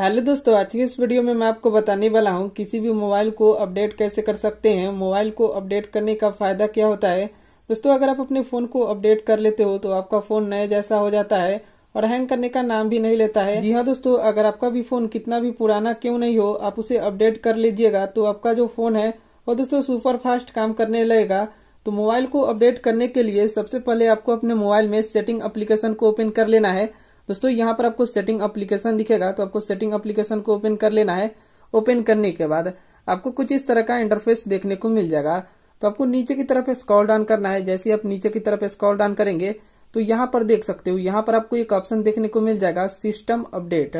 hello दोस्तों आज की इस वीडियो में मैं आपको बताने वाला हूं किसी भी मोबाइल को अपडेट कैसे कर सकते हैं मोबाइल को अपडेट करने का फायदा क्या होता है दोस्तों अगर आप अपने फोन को अपडेट कर लेते हो तो आपका फोन नए जैसा हो जाता है और हैंग करने का नाम भी नहीं लेता है जी हाँ दोस्तों अगर आपका भी फोन कितना भी पुराना क्यों नहीं हो आप उसे अपडेट कर लीजिएगा तो आपका जो फोन है वो दोस्तों सुपर फास्ट काम करने लगेगा तो मोबाइल को अपडेट करने के लिए सबसे पहले आपको अपने मोबाइल में सेटिंग एप्लीकेशन को ओपन कर लेना है दोस्तों यहाँ पर आपको सेटिंग अप्लीकेशन दिखेगा तो आपको सेटिंग अप्लीकेशन को ओपन कर लेना है ओपन करने के बाद आपको कुछ इस तरह का इंटरफेस देखने को मिल जाएगा तो आपको नीचे की तरफ स्कॉल डाउन करना है जैसे आप नीचे की तरफ स्कॉल डाउन करेंगे तो यहाँ पर देख सकते हो यहाँ पर आपको एक ऑप्शन देखने को मिल जाएगा सिस्टम अपडेट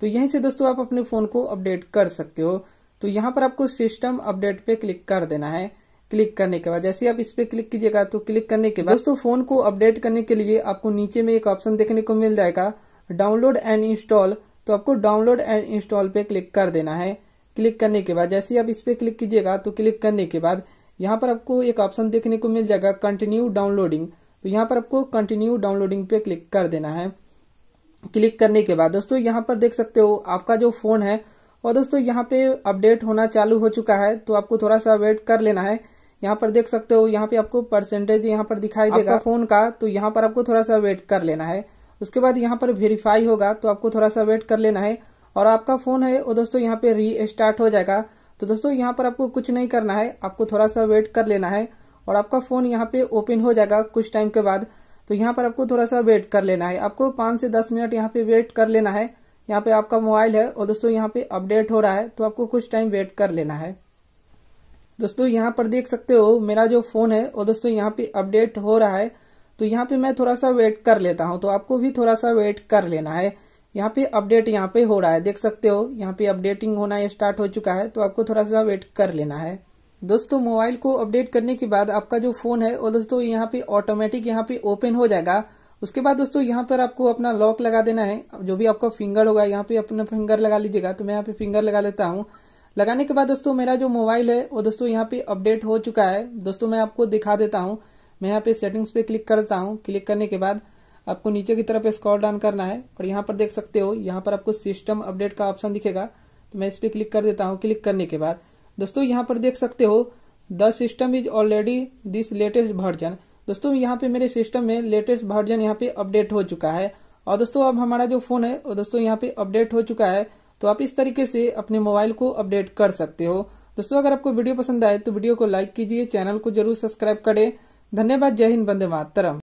तो यहीं से दोस्तों आप अपने फोन को अपडेट कर सकते हो तो यहाँ पर आपको सिस्टम अपडेट पे क्लिक कर देना है क्लिक करने के बाद जैसे आप इस पे क्लिक कीजिएगा तो क्लिक करने के बाद दोस्तों फोन को अपडेट करने के लिए आपको नीचे में एक ऑप्शन देखने को मिल जाएगा डाउनलोड एंड इंस्टॉल तो आपको डाउनलोड एंड इंस्टॉल पे क्लिक कर देना है क्लिक करने के बाद जैसे आप इस पे क्लिक कीजिएगा तो क्लिक करने के बाद यहाँ पर आपको एक ऑप्शन देखने को मिल जाएगा कंटिन्यू डाउनलोडिंग तो यहाँ पर आपको कंटिन्यू डाउनलोडिंग पे क्लिक कर देना है क्लिक करने के बाद दोस्तों यहाँ पर देख सकते हो आपका जो फोन है और दोस्तों यहाँ पे अपडेट होना चालू हो चुका है तो आपको थोड़ा सा वेट कर लेना है यहाँ पर देख सकते हो यहाँ पे आपको परसेंटेज यहाँ पर दिखाई देगा फोन का तो यहाँ पर आपको थोड़ा सा वेट कर लेना है उसके बाद यहाँ पर वेरीफाई होगा तो आपको थोड़ा सा वेट कर लेना है और आपका फोन है वो दोस्तों यहाँ पे री स्टार्ट हो जाएगा तो दोस्तों यहाँ पर आपको कुछ नहीं करना है आपको थोड़ा सा वेट कर लेना है और आपका फोन यहाँ पे ओपन हो जाएगा कुछ टाइम के बाद तो यहाँ पर आपको थोड़ा सा वेट कर लेना है आपको पांच से दस मिनट यहाँ पे वेट कर लेना है यहाँ पे आपका मोबाइल है और दोस्तों यहाँ पे अपडेट हो रहा है तो आपको कुछ टाइम वेट कर लेना है दोस्तों यहाँ पर देख सकते हो मेरा जो फोन है वो दोस्तों यहाँ पे अपडेट हो रहा है तो यहाँ पे मैं थोड़ा सा वेट कर लेता हूँ तो आपको भी थोड़ा सा वेट कर लेना है यहाँ पे अपडेट यहाँ पे हो रहा है देख सकते हो यहाँ पे अपडेटिंग होना स्टार्ट हो चुका है तो आपको थोड़ा सा वेट कर लेना है दोस्तों मोबाइल को अपडेट करने के बाद आपका जो फोन है वो दोस्तों यहाँ पे ऑटोमेटिक यहाँ पे ओपन हो जाएगा उसके बाद दोस्तों यहाँ पर आपको अपना लॉक लगा देना है जो भी आपका फिंगर होगा यहाँ पे अपना फिंगर लगा लीजिएगा तो मैं यहाँ पे फिंगर लगा लेता हूँ लगाने के बाद दोस्तों मेरा जो मोबाइल है वो दोस्तों यहाँ पे अपडेट हो चुका है दोस्तों मैं आपको दिखा देता हूँ मैं यहाँ पे सेटिंग्स पे क्लिक करता हूँ क्लिक करने के बाद आपको नीचे की तरफ स्कॉल डाउन करना है और यहाँ पर देख सकते हो यहाँ पर आपको सिस्टम अपडेट का ऑप्शन दिखेगा तो मैं इस पे क्लिक कर देता हूँ क्लिक करने के बाद दोस्तों यहाँ पर देख सकते हो the system is already this latest version दोस्तों यहाँ पे मेरे सिस्टम में लेटेस्ट वर्जन यहाँ पे अपडेट हो चुका है और दोस्तों अब हमारा जो फोन है वो दोस्तों यहाँ पे अपडेट हो चुका है तो आप इस तरीके से अपने मोबाइल को अपडेट कर सकते हो दोस्तों अगर आपको वीडियो पसंद आए तो वीडियो को लाइक कीजिए चैनल को जरूर सब्सक्राइब करें धन्यवाद जय हिंद बंदे मातरम